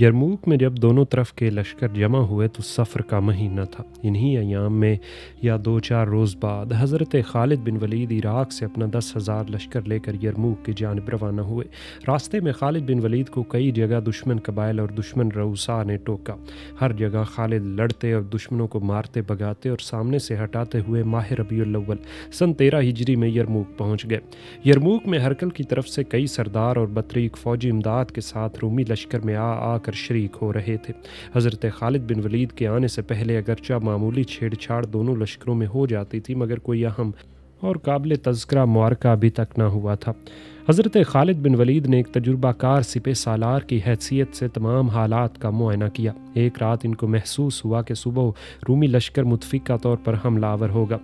यरमूक में जब दोनों तरफ के लश्कर जमा हुए तो सफ़र का महीना था इन्हीं अयाम में या दो चार रोज़ बाद हज़रत खालिद बिन वलीद इराक से अपना दस हज़ार लश्कर लेकर यरमूक की जानब रवाना हुए रास्ते में खालिद बिन वलीद को कई जगह दुश्मन कबाइल और दुश्मन रऊसा ने टोका हर जगह खालिद लड़ते और दुश्मनों को मारते भगाते और सामने से हटाते हुए माह रबील सन तेरह हिजरी में यरमूक पहुँच गए यरमूक में हरकल की तरफ से कई सरदार और बतरीक फ़ौजी इमदाद के साथ रूमी लश्कर में आ आ जाकर शरीक हो रहे थे हज़रत खालिद बिन वलीद के आने से पहले अगरचा मामूली छेड़छाड़ दोनों लश्करों में हो जाती थी मगर कोई अहम और काबिल तस्करा मुआरका अभी तक ना हुआ था हज़रत खालिद बिन वलीद ने एक तजुर्बाकार सिपे सालार की हैसियत से तमाम हालात का मुआयना किया एक रात इनको महसूस हुआ कि सुबह रूमी लश्कर मुतफिका तौर पर हमलावर होगा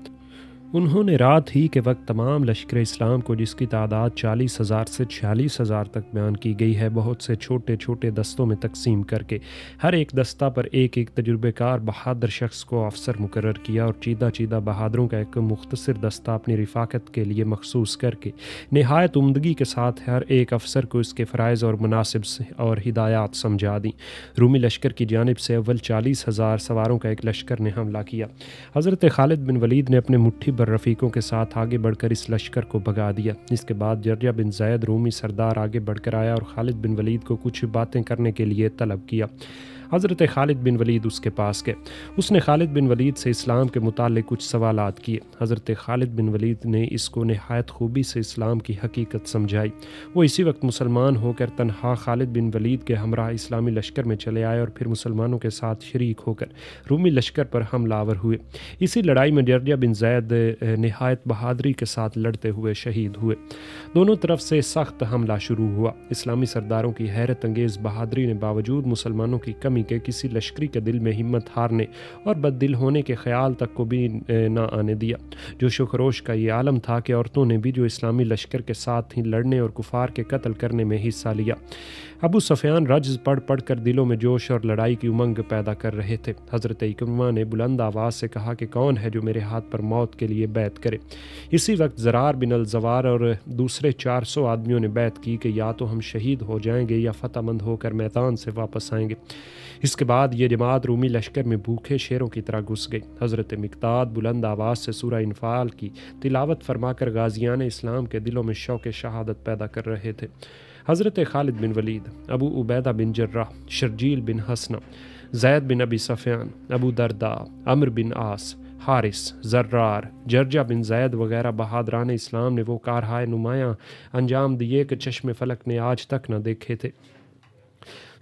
उन्होंने रात ही के वक्त तमाम लश्कर इस्लाम को जिसकी तादाद चालीस हज़ार से छियालीस हज़ार तक बयान की गई है बहुत से छोटे छोटे दस्तों में तकसीम करके हर एक दस्ता पर एक एक तजुर्बेकार बहादुर शख्स को अफसर मुकर किया और चीदा चीदा बहादुरों का एक मुख्तर दस्ता अपनी रिफाकत के लिए मखसूस करके नहायत उमदगी के साथ हर एक अफसर को इसके फ़रज़ और मुनासिब और हिदायत समझा दी रूमी लश्कर की जानब से अव्वल चालीस हज़ार सवारों का एक लश्कर ने हमला किया हज़रत खालिद बिन वलीद ने अपने मुठ्ठी पर रफ़ीकों के साथ आगे बढ़कर इस लश्कर को भगा दिया जिसके बाद जर्जा बिन जैद रूमी सरदार आगे बढ़कर आया और खालिद बिन वलीद को कुछ बातें करने के लिए तलब किया हज़रत खालिद बिन वलीद उसके पास गए उसने खालिद बिन वलीद से इस्लाम के मुतल कुछ सवाल किए हज़रत खालिद बिन वलीद ने इसको नहायत खूबी से इस्लाम की हकीकत समझाई वो इसी वक्त मुसलमान होकर तनहा खालिद बिन वलीद के हमरा इस्लामी लश्कर में चले आए और फिर मुसलमानों के साथ शरीक होकर रूमी लश्कर पर हमलावर हुए इसी लड़ाई में डरिया बिन जैद नहायत बहादरी के साथ लड़ते हुए शहीद हुए दोनों तरफ से सख्त हमला शुरू हुआ इस्लामी सरदारों की हैरत अंगेज़ बहादरी ने बावजूद मुसलमानों की कमी आदमी के किसी लश्करी के दिल में हिम्मत हारने और बददिल होने के ख्याल तक को भी ना आने दिया जो खरोश का ये आलम था कि औरतों ने भी जो इस्लामी लश्कर के साथ ही लड़ने और कुफार के कत्ल करने में हिस्सा लिया अबू सफ़ियान रज पढ़ पढ़ कर दिलों में जोश और लड़ाई की उमंग पैदा कर रहे थे हज़रत इकमा ने बुलंद आवाज़ से कहा कि कौन है जो मेरे हाथ पर मौत के लिए बैत करे इसी वक्त जरार बिन अलजवार और दूसरे 400 आदमियों ने बैत की कि या तो हम शहीद हो जाएंगे या फतेहमंद होकर मैदान से वापस आएंगे इसके बाद ये जमात रूमी लश्कर में भूखे शेरों की तरह घुस गई हज़रत मकदाद बुलंद आवाज़ से सूर इनफाल की तिलावत फरमाकर गाजियान इस्लाम के दिलों में शौक शहादत पैदा कर रहे थे हज़रत खालिद बिन वलीद अबू उबैदा बिन जर्रा शर्जील बिन हसना जैद बिन अबी सफ़ियान अबू दरदा अमर बिन आस हारिस जर्रार जर्जा बिन जैद वगैरह बहादरान इस्लाम ने वो कारहाय नुमायाँ अंजाम दिए कि चश्म फलक ने आज तक न देखे थे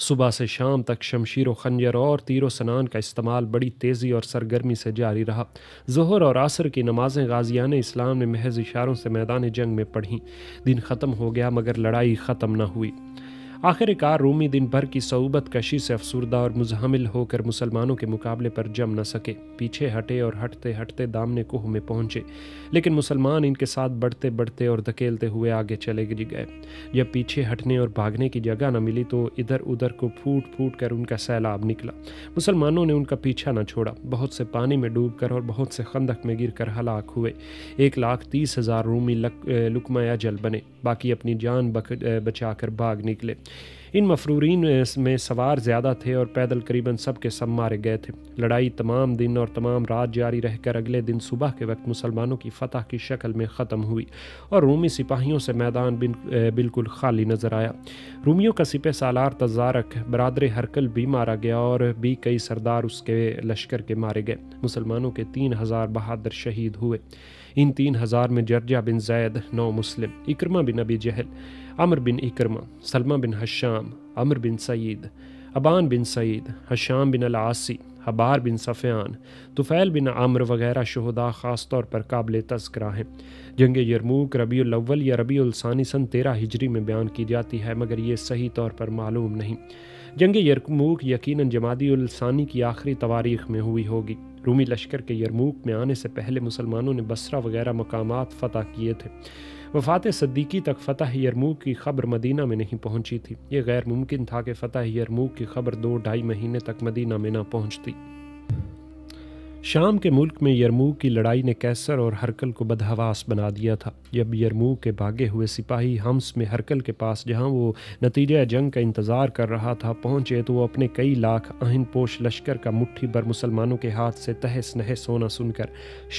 सुबह से शाम तक शमशीर खंजर और तीर सनान का इस्तेमाल बड़ी तेज़ी और सरगर्मी से जारी रहा जहर और आसर की नमाजें गाजियान इस्लाम ने महज इशारों से मैदान जंग में पढ़ीं दिन ख़त्म हो गया मगर लड़ाई ख़त्म न हुई आखिरकार रूमी दिन भर की सऊबत कशी से अफसरदा और मुजहमिल होकर मुसलमानों के मुकाबले पर जम न सके पीछे हटे और हटते हटते दामने कोह में पहुंचे लेकिन मुसलमान इनके साथ बढ़ते बढ़ते और धकेलते हुए आगे चले गए जब पीछे हटने और भागने की जगह न मिली तो इधर उधर को फूट फूट कर उनका सैलाब निकला मुसलमानों ने उनका पीछा न छोड़ा बहुत से पानी में डूब कर और बहुत से खंदक में गिर कर हलाक हुए एक लाख तीस हज़ार रूमी लुकमाया जल बने बाकी अपनी जान बचा कर भाग निकले इन मफरूरीन में सवार ज़्यादा थे और पैदल करीबन सब के सब मारे गए थे लड़ाई तमाम दिन और तमाम रात जारी रहकर अगले दिन सुबह के वक्त मुसलमानों की फतह की शक्ल में ख़त्म हुई और रूमी सिपाहियों से मैदान बिल्कुल खाली नजर आया रूमियों का सिपह सालार तजारक बरदर हरकल भी मारा गया और भी कई सरदार उसके लश्कर के मारे गए मुसलमानों के तीन हज़ार बहादुर शहीद हुए इन तीन हज़ार में जर्जा बिन जैद नौ मुस्लिम इकरमा बिन अबी जहल अमर बिन इकरमा सलमा बिन हशाम अमर बिन सईद अबान बिन सईद हशाम बिन आसी हबार बिन सफ़ियान तुफ़ैल बिन आमर वगैरह शहदा ख़ास तौर पर काबिल तस्करा हैं जंग यरमूक रबी अव्वल या रबी उलसानी सन तेरह हिजरी में बयान की जाती है मगर ये सही तौर पर मालूम नहीं जंग यरमूक यकीनन जमादी उलसानी की आखिरी तवारीख में हुई होगी रूमी लश्कर के यरमूक में आने से पहले मुसलमानों ने बसरा वगैरह मकाम फ़तह किए थे वफात सद्दीकी तक फ़तह यरमूक की खबर मदीना में नहीं पहुंची थी ये गैर मुमकिन था कि फ़तह यरमूक की खबर दो ढाई महीने तक मदीना में ना पहुंचती शाम के मुल्क में यरमू की लड़ाई ने कैसर और हरकल को बदहवास बना दिया था जब यरमू के भागे हुए सिपाही हम्स में हरकल के पास जहां वो नतीजे जंग का इंतज़ार कर रहा था पहुंचे तो वो अपने कई लाख पोश लश्कर का मुट्ठी भर मुसलमानों के हाथ से तहस नहस होना सुनकर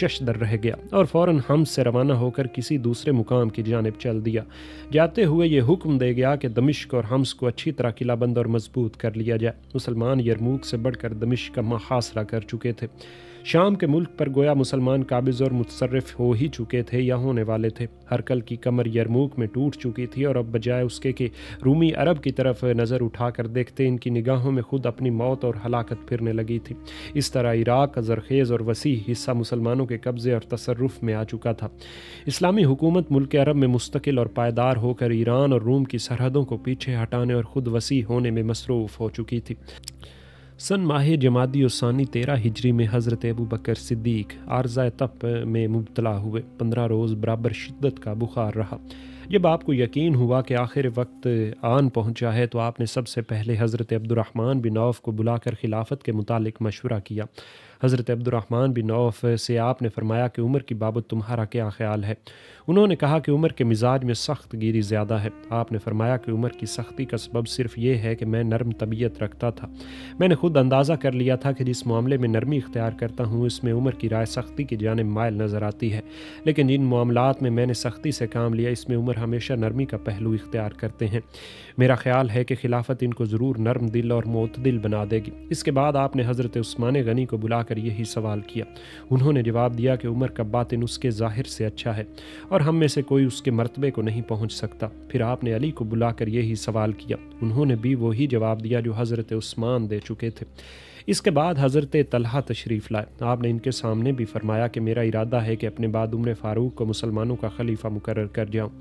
शशदर रह गया और फ़ौर हम्स से रवाना होकर किसी दूसरे मुकाम की जानब चल दिया जाते हुए ये हुक्म दे गया कि दमिश्क और हम्स को अच्छी तरह किलाबंद और मजबूत कर लिया जाए मुसलमान यरमूक से बढ़कर दमिश्क का मुहासरा कर चुके थे शाम के मुल्क पर गोया मुसलमान काबिज और मुतसरफ हो ही चुके थे या होने वाले थे हरकल की कमर यरमूक में टूट चुकी थी और अब बजाय उसके कि रूमी अरब की तरफ नज़र उठाकर देखते इनकी निगाहों में खुद अपनी मौत और हलाकत फिरने लगी थी इस तरह इराक का जरखेज़ और वसी हिस्सा मुसलमानों के कब्ज़े और तसरफ में आ चुका था इस्लामी हुकूमत मुल्क अरब में मुस्तकिल और पायदार होकर ईरान और रूम की सरहदों को पीछे हटाने और खुद वसी होने में मसरूफ़ हो चुकी थी सन माह जमादी उसानी तेरह हिजरी में हज़रत अबू बकर सिद्दीक आर्जा तप में मुबतला हुए पंद्रह रोज़ बराबर शिद्दत का बुखार रहा जब आपको यकीन हुआ कि आखिर वक्त आन पहुंचा है तो आपने सबसे पहले हज़रत अब्दुलरहमान बिन नौफ को बुलाकर खिलाफत के मुतालिक मशवरा किया हज़रत अब्दुलरहमान बिन नौफ से आपने फरमाया कि उम्र की बाबत तुम्हारा क्या ख्याल है उन्होंने कहा कि उम्र के मिजाज में सख्त गिरी ज़्यादा है आपने फरमाया कि उम्र की सख्ती का सबब सिर्फ ये है कि मैं नरम तबीयत रखता था मैंने खुद अंदाज़ा कर लिया था कि जिस मामले में नरमी इख्तियार करता हूँ इसमें उम्र की राय सख्ती की जानब मायल नज़र आती है लेकिन जिन मामला में मैंने सख्ती से काम लिया इसमें उम्र हमेशा नरमी का पहलू इख्तियार करते हैं मेरा ख्याल है कि खिलाफत इनको ज़रूर नरम दिल और मोतदिल बना देगी इसके बाद आपने हज़रत उस्मान गनी को बुलाकर यही सवाल किया उन्होंने जवाब दिया कि उमर का बातिन उसके ज़ाहिर से अच्छा है और और हम में से कोई उसके मरतबे को नहीं पहुंच सकता फिर आपने अली को बुलाकर यही सवाल किया उन्होंने भी वही जवाब दिया जो हज़रत उस्मान दे चुके थे इसके बाद हज़रत तलहा तशरीफ़ लाए आपने इनके सामने भी फरमाया कि मेरा इरादा है कि अपने बाद उम्र फ़ारूक को मुसलमानों का खलीफा मुकर कर जाऊँ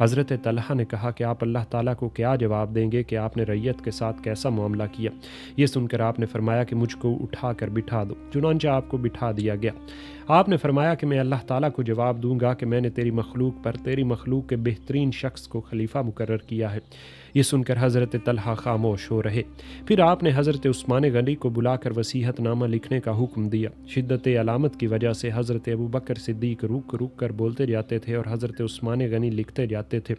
हज़रत तलहा ने कहा कि आप अल्लाह ताला को क्या जवाब देंगे कि आपने रैयत के साथ कैसा मामला किया ये सुनकर आपने फरमाया कि मुझको उठा कर बिठा दो चुनानचा आपको बिठा दिया गया आपने फरमाया कि मैं अल्लाह ताला को जवाब दूंगा कि मैंने तेरी मखलूक पर तेरी मखलूक के बेहतरीन शख्स को खलीफा मुकर किया है ये सुनकर हज़रत तलहा खामोश हो रहे फिर आपने हज़रत उस्मान गनी को बुलाकर वसीहत नामा लिखने का हुक्म दिया शिद्दत अलामत की वजह से हज़रत अबू बकर सिद्दीक रुक रुक कर बोलते जाते थे और हज़रत उस्मान गनी लिखते जाते थे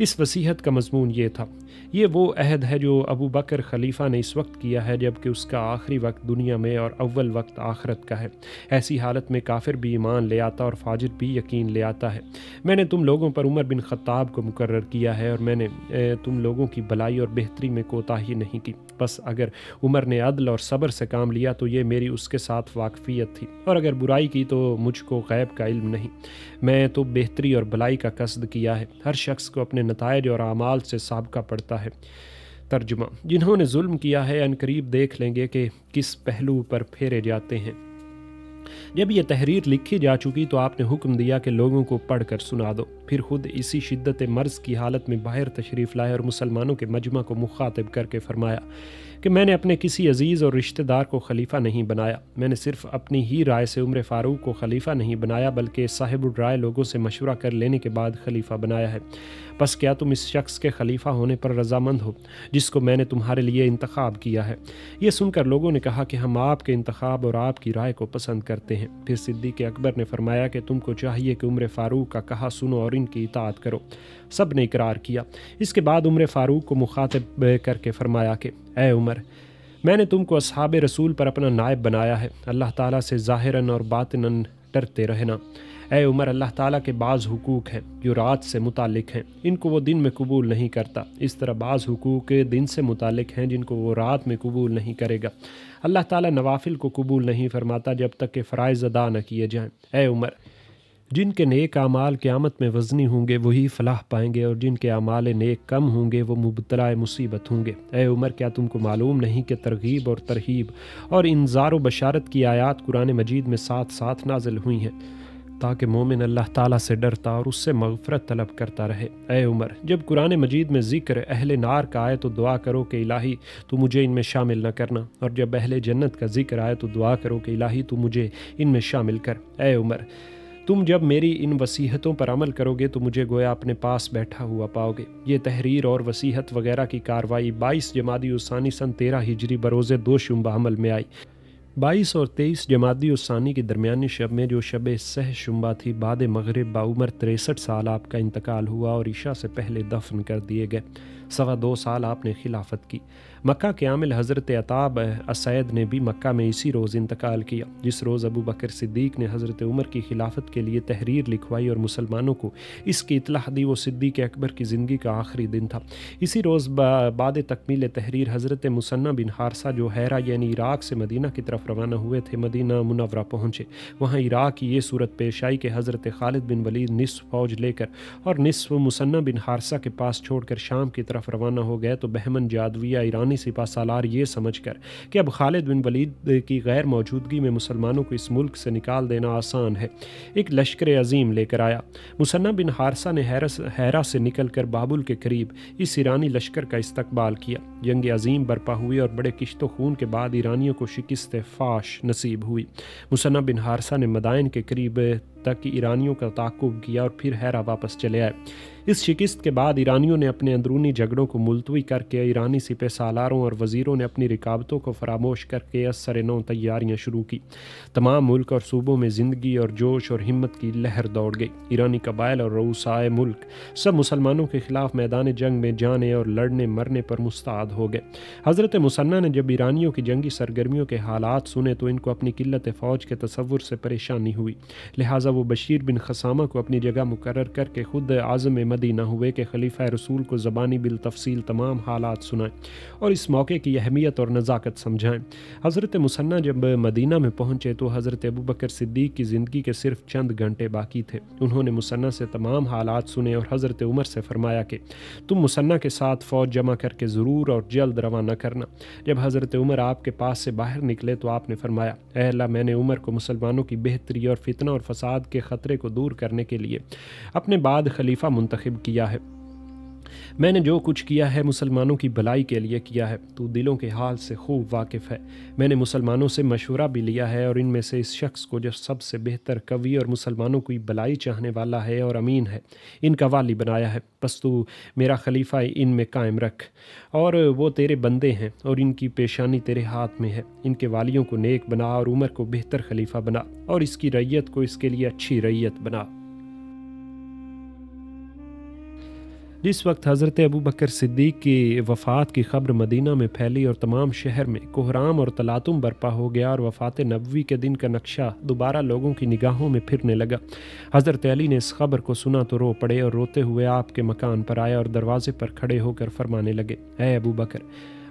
इस वसीहत का मजमून ये था ये वो अहद है जो अबू बकर खलीफा ने इस वक्त किया है जबकि उसका आखिरी वक्त दुनिया में और अव्वल वक्त आखरत का है ऐसी हालत में काफिर भी ईमान ले आता और फाजिर भी यकीन ले आता है मैंने तुम लोगों पर उमर बिन खत्ताब को मुकर किया है और मैंने तुम लोगों की भलाई और बेहतरी में कोताही नहीं की बस अगर उमर ने अदल और सब्र से काम लिया तो ये मेरी उसके साथ वाकफियत थी और अगर बुराई की तो मुझको गैब का इल्म नहीं मैं तो बेहतरी और भलाई का कसद किया है हर शख्स को अपने नतज और अमाल से सबका पड़ता है तर्जुमा जिन्होंने जुल्म किया है अनकरीब देख लेंगे कि किस पहलू पर फेरे जाते हैं जब यह तहरीर लिखी जा चुकी तो आपने हुक्म दिया कि लोगों को पढ़कर सुना दो फिर खुद इसी शिद्दत मर्ज़ की हालत में बाहर तशरीफ़ लाए और मुसलमानों के मजमा को मुखातब करके फरमाया कि मैंने अपने किसी अज़ीज़ और रिश्तेदार को खलीफा नहीं बनाया मैंने सिर्फ अपनी ही राय से उम्र फ़ारूक को खलीफा नहीं बनाया बल्कि साहिब राय लोगों से मशवरा कर लेने के बाद खलीफा बनाया है बस क्या तुम इस शख्स के खलीफा होने पर रजामंद हो जिसको मैंने तुम्हारे लिए इंतखब किया है ये सुनकर लोगों ने कहा कि हम आपके इंतखब और आपकी राय को पसंद करते हैं फिर सिद्दीक अकबर ने फरमाया कि तुमको चाहिए कि उम्र फ़ारूक का कहा सुनो और रब्बिन की इतात करो सब ने इकरार किया इसके बाद उम्र फ़ारूक को मुखातब करके फरमाया कि ए उमर मैंने तुमको असहाब रसूल पर अपना नायब बनाया है अल्लाह ताला से ज़ाहिरन और बातिनन डरते रहना ए उमर अल्लाह ताला के बाज़ हुकूक हैं जो रात से मुतालिक हैं इनको वो दिन में कबूल नहीं करता इस तरह बाज़ हकूक़ दिन से मुतालिक हैं जिनको वो रात में कबूल नहीं करेगा अल्लाह ताला नवाफिल को कबूल नहीं फरमाता जब तक के फ़रज़ अदा न किए जाएं ए उमर जिनके नेक अमाल क़्यामत में वजनी होंगे वही फलाह पाएंगे और जिनके अमाल नेक कम होंगे वो मुबतला मुसीबत होंगे ए उमर क्या तुमको मालूम नहीं कि तरगीब और तरहीब और इंजार व बशारत की आयात कुरान मजीद में साथ साथ नाजिल हुई हैं ताकि मोमिन अल्लाह ताला से डरता और उससे मगफरत तलब करता रहे ए उमर जब कुरान मजीद में ज़िक्र अहल नार का आए तो दुआ करो कि इलाही तो मुझे इनमें शामिल न करना और जब अहल जन्नत का ज़िक्र आए तो दुआ करो कि इलाही तो मुझे इनमें शामिल कर ए उमर तुम जब मेरी इन वसीहतों पर अमल करोगे तो मुझे गोया अपने पास बैठा हुआ पाओगे ये तहरीर और वसीहत वगैरह की कार्रवाई बाईस जमादी उसानी सन तेरह हिजरी बरोज़ दो शुम्बा अमल में आई बाईस और तेईस जमादी उसानी के दरमियानी शब में जो शब सह शुम्बा थी बाद मगरब बाउमर तिरसठ साल आपका इंतकाल हुआ और ईशा से पहले दफन कर दिए गए सवा दो साल आपने खिलाफत की मक्का के आमिल हज़रत अताब असैद ने भी मक्का में इसी रोज़ इंतकाल किया जिस रोज़ अबू बकर सिद्दीक ने हज़रत उमर की खिलाफत के लिए तहरीर लिखवाई और मुसलमानों को इसकी इतलाह दी वो सिद्दीक अकबर की ज़िंदगी का आखिरी दिन था इसी रोज़ बाद तकमील तहरीर हज़रत मुसन्ना बिन हारसा जो हैरा यानी इराक से मदीना की तरफ रवाना हुए थे मदीना मुनवरा पहुँचे वहाँ इराक की ये सूरत पेश आई कि हज़रत खालिद बिन वलीद निसफ़ फ़ौज लेकर और निसफ़ मुसन्ना बिन हारसा के पास छोड़कर शाम की तरफ तरफ रवाना हो गए तो बहमन जादवी या ईरानी सिपा सालार ये समझ कर कि अब खालिद बिन वलीद की गैर मौजूदगी में मुसलमानों को इस मुल्क से निकाल देना आसान है एक लश्कर अजीम लेकर आया मुसन्ना बिन हारसा ने हैरस हैरा से निकल कर बाबुल के करीब इस ईरानी लश्कर का इस्तकबाल किया जंग अजीम बर्पा हुई और बड़े किश्त खून के बाद ईरानियों को शिकस्त फाश नसीब हुई मुसन्ना बिन हारसा ने मदायन के करीब तक ईरानियों का ताकुब किया और फिर हैरा वापस चले आए इस शिकस्त के बाद ईरानियों ने अपने अंदरूनी झगड़ों को मुलतवी करके ईरानी सिपह सालारों और वजीरों ने अपनी रिकावतों को फरामोश करके असर नौ तैयारियाँ शुरू की तमाम मुल्क और सूबों में ज़िंदगी और जोश और हिम्मत की लहर दौड़ गई ईरानी कबायल और रऊसाए मुल्क सब मुसलमानों के खिलाफ मैदान जंग में जाने और लड़ने मरने पर मुस्ताद हो गए हज़रत मुसन्ना ने जब ईरानियों की जंगी सरगर्मियों के हालात सुने तो इनको अपनी किल्लत फ़ौज के तस्वुर से परेशानी हुई लिहाजा वो बशीर बिन खसामा को अपनी जगह मुकर करके खुद आज़म मदीना हुए के खलीफा रसूल को ज़बानी बिल तफसील तमाम हालात सुनाएं और इस मौके की अहमियत और नज़ाकत समझाएं हज़रत मुसन्ना जब मदीना में पहुँचे तो हज़रत अबू बकर सिद्दीक की ज़िंदगी के सिर्फ चंद घंटे बाकी थे उन्होंने मुसन्ना से तमाम हालात सुने और हज़रत उमर से फरमाया कि तुम मुसन्ना के साथ फ़ौज जमा करके ज़रूर और जल्द रवाना करना जब हज़रत उमर आपके पास से बाहर निकले तो आपने फरमाया अहला मैंने उमर को मुसलमानों की बेहतरी और फितना और फसाद के ख़तरे को दूर करने के लिए अपने बाद खलीफा मुंतखब किया है मैंने जो कुछ किया है मुसलमानों की भलाई के लिए किया है तू तो दिलों के हाल से खूब वाकिफ़ है मैंने मुसलमानों से मशवरा भी लिया है और इनमें से इस शख्स को जो सबसे बेहतर कवि और मुसलमानों की भलाई चाहने वाला है और अमीन है इनका वाली बनाया है बस तू मेरा खलीफा इन में कायम रख और वो तेरे बंदे हैं और इनकी पेशानी तेरे हाथ में है इनके वालियों को नेक बना और उमर को बेहतर खलीफा बना और इसकी रैयत को इसके लिए अच्छी रैयत बना जिस वक्त हज़रत अबू बकर सिद्दीक की वफ़ात की खबर मदीना में फैली और तमाम शहर में कोहराम और तलातुम बर्पा हो गया और वफ़ात नबी के दिन का नक्शा दोबारा लोगों की निगाहों में फिरने लगा हज़रत अली ने इस खबर को सुना तो रो पड़े और रोते हुए आपके मकान पर आया और दरवाजे पर खड़े होकर फरमाने लगे है अबू बकर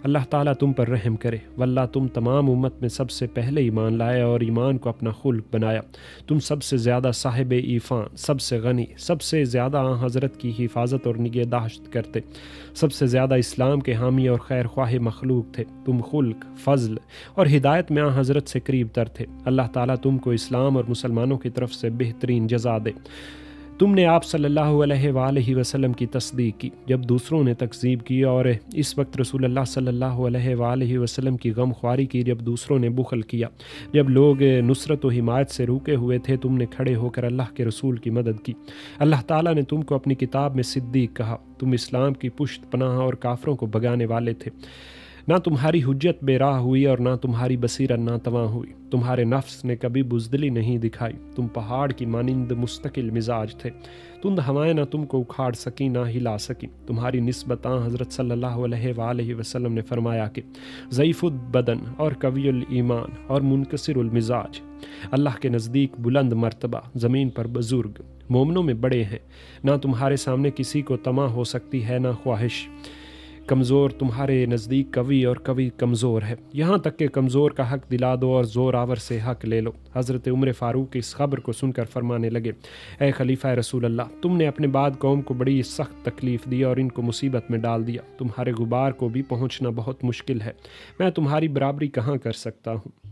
अल्लाह ताला तुम पर रहम करे वल्ला तुम तमाम उम्मत में सबसे पहले ईमान लाए और ईमान को अपना खुल्क बनाया तुम सबसे ज़्यादा साहिब ईफ़ान सबसे गनी सबसे ज़्यादा आ हज़रत की हिफाजत और निगहदाश्त करते सबसे ज़्यादा इस्लाम के हामी और खैर ख्वाह मखलूक थे तुम खुल्क फ़ज़ल और हिदायत में आ हज़रत से करीब तर थे अल्लाह ताली तुमको इस्लाम और मुसलमानों की तरफ से बेहतरीन जजा दे तुमने आप सल्लल्लाहु अलैहि वसल्लम की तस्दीक की जब दूसरों ने तकजीब की और इस वक्त रसूल अल्लाह सल्लल्लाहु अलैहि वसल्लम की गम ख्वारी की जब दूसरों ने बुखल किया जब लोग नुसरत व हिमायत से रुके हुए थे तुमने खड़े होकर अल्लाह के रसूल की मदद की अल्लाह ताला ने तुमको अपनी किताब में सिद्दीक कहा तुम इस्लाम की पुश्त पनाह और काफरों को भगाने वाले थे ना तुम्हारी हुज्जत बेराह हुई और ना तुम्हारी बसीरत ना तवा हुई तुम्हारे नफ्स ने कभी बुजदली नहीं दिखाई तुम पहाड़ की मानिंद मुस्तकिल मिजाज थे तुंद हवाएं ना तुमको उखाड़ सकी ना हिला सकी तुम्हारी नस्बत हज़रत सल्लल्लाहु ने फरमाया कि ज़ईफ़ुद बदन और कवियुल ईमान और मुनकसरुल मिजाज अल्लाह के नज़दीक बुलंद मरतबा ज़मीन पर बुज़ुर्ग मोमनों में बड़े हैं ना तुम्हारे सामने किसी को तमा हो सकती है ना ख्वाहिश कमज़ोर तुम्हारे नज़दीक कवि और कवि कमज़ोर है यहाँ तक के कमज़ोर का हक दिला दो और ज़ोर आवर से हक ले लो हज़रत उम्र फ़ारूक इस खबर को सुनकर फरमाने लगे ए खलीफ़ा रसूल अल्लाह तुमने अपने बाद कौम को बड़ी सख्त तकलीफ़ दी और इनको मुसीबत में डाल दिया तुम्हारे गुबार को भी पहुँचना बहुत मुश्किल है मैं तुम्हारी बराबरी कहाँ कर सकता हूँ